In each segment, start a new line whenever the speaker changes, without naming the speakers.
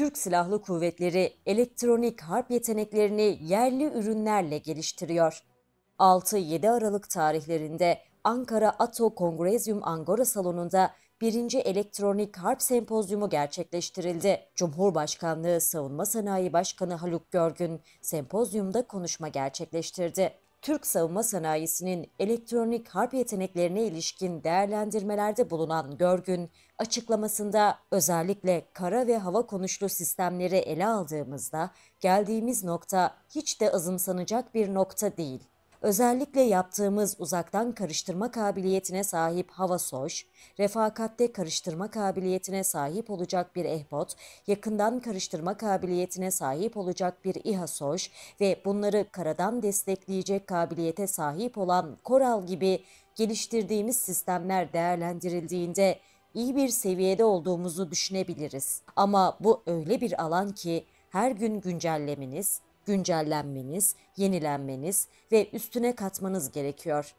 Türk Silahlı Kuvvetleri elektronik harp yeteneklerini yerli ürünlerle geliştiriyor. 6-7 Aralık tarihlerinde Ankara Ato Kongrezyum Angora Salonu'nda 1. Elektronik Harp Sempozyumu gerçekleştirildi. Cumhurbaşkanlığı Savunma Sanayi Başkanı Haluk Görgün sempozyumda konuşma gerçekleştirdi. Türk savunma sanayisinin elektronik harp yeteneklerine ilişkin değerlendirmelerde bulunan Görgün, açıklamasında özellikle kara ve hava konuşlu sistemleri ele aldığımızda geldiğimiz nokta hiç de azımsanacak bir nokta değil Özellikle yaptığımız uzaktan karıştırma kabiliyetine sahip hava soş, refakatte karıştırma kabiliyetine sahip olacak bir ehbot, yakından karıştırma kabiliyetine sahip olacak bir İHA soş ve bunları karadan destekleyecek kabiliyete sahip olan koral gibi geliştirdiğimiz sistemler değerlendirildiğinde iyi bir seviyede olduğumuzu düşünebiliriz. Ama bu öyle bir alan ki her gün güncellemeniz, güncellenmeniz, yenilenmeniz ve üstüne katmanız gerekiyor.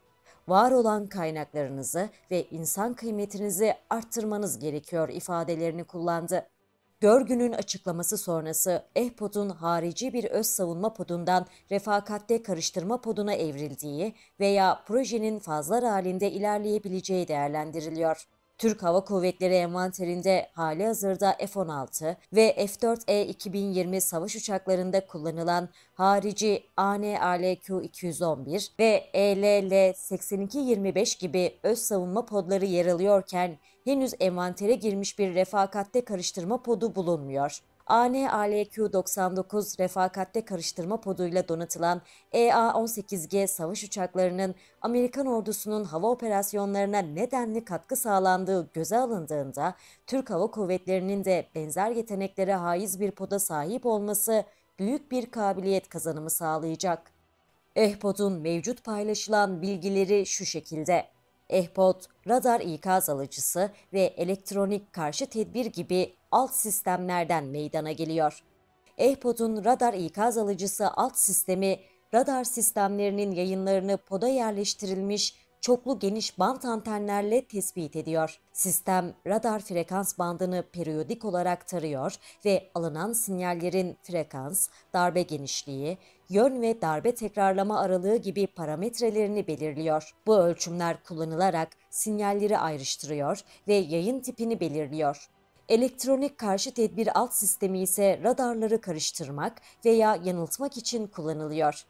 Var olan kaynaklarınızı ve insan kıymetinizi arttırmanız gerekiyor ifadelerini kullandı. Görgün'ün açıklaması sonrası EHPOD'un harici bir öz savunma podundan refakatte karıştırma poduna evrildiği veya projenin fazlar halinde ilerleyebileceği değerlendiriliyor. Türk Hava Kuvvetleri envanterinde hali hazırda F-16 ve F-4E 2020 savaş uçaklarında kullanılan harici AN-ALQ-211 ve ELL-8225 gibi öz savunma podları yer alıyorken henüz envantere girmiş bir refakatte karıştırma podu bulunmuyor. AN-ALQ-99 refakatte karıştırma poduyla donatılan EA-18G savaş uçaklarının Amerikan ordusunun hava operasyonlarına nedenli katkı sağlandığı göze alındığında Türk Hava Kuvvetleri'nin de benzer yeteneklere haiz bir poda sahip olması büyük bir kabiliyet kazanımı sağlayacak. EHPOD'un mevcut paylaşılan bilgileri şu şekilde. Ehpot, radar ikaz alıcısı ve elektronik karşı tedbir gibi alt sistemlerden meydana geliyor. Ehpot'un radar ikaz alıcısı alt sistemi, radar sistemlerinin yayınlarını poda yerleştirilmiş çoklu geniş bant antenlerle tespit ediyor. Sistem radar frekans bandını periyodik olarak tarıyor ve alınan sinyallerin frekans, darbe genişliği, yön ve darbe tekrarlama aralığı gibi parametrelerini belirliyor. Bu ölçümler kullanılarak sinyalleri ayrıştırıyor ve yayın tipini belirliyor. Elektronik karşı tedbir alt sistemi ise radarları karıştırmak veya yanıltmak için kullanılıyor.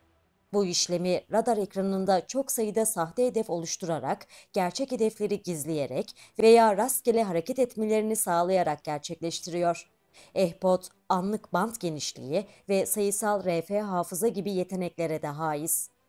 Bu işlemi radar ekranında çok sayıda sahte hedef oluşturarak, gerçek hedefleri gizleyerek veya rastgele hareket etmelerini sağlayarak gerçekleştiriyor. EHPOT, anlık bant genişliği ve sayısal RF hafıza gibi yeteneklere de haiz.